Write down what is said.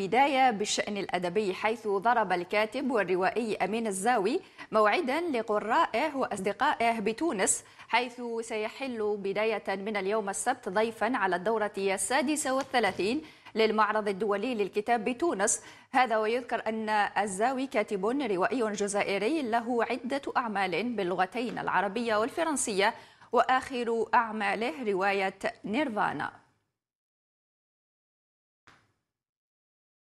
بداية بالشأن الأدبي حيث ضرب الكاتب والروائي أمين الزاوي موعدا لقرائه وأصدقائه بتونس حيث سيحل بداية من اليوم السبت ضيفا على الدورة السادسة والثلاثين للمعرض الدولي للكتاب بتونس هذا ويذكر أن الزاوي كاتب روائي جزائري له عدة أعمال باللغتين العربية والفرنسية وآخر أعماله رواية نيرفانا